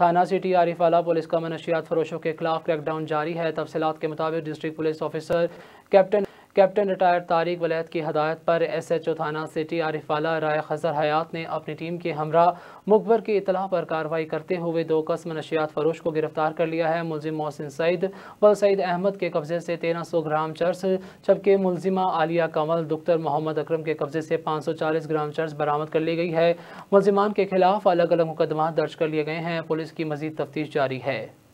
थाना city आरिफाला police का मनशियात फरोशों के खिलाफ क्रैकडाउन जारी है तफसलत के मुताबिक district police officer captain captain retire Tariq Waleed की हदायत पर एस एच ओ थाना सिटी आरिफ वाला राय खजर हयात ने अपनी टीम के हमरा मुकबर की इतला पर कार्रवाई करते हुए दो कस्म नशियात फरोश को गिरफ्तार कर लिया है मुलिम मोहसिन सईद व सईद अहमद के कब्जे से तेरह सौ ग्राम चर्च जबकि मुलजिमा आलिया कंवल दुख्तर मोहम्मद अक्रम के कब्जे से पाँच सौ चालीस ग्राम चर्च बरामद कर ली गई है मुलजिमान के खिलाफ अलग अलग मुकदमा दर्ज कर लिए गए हैं पुलिस की मजीद तफ्तीश जारी है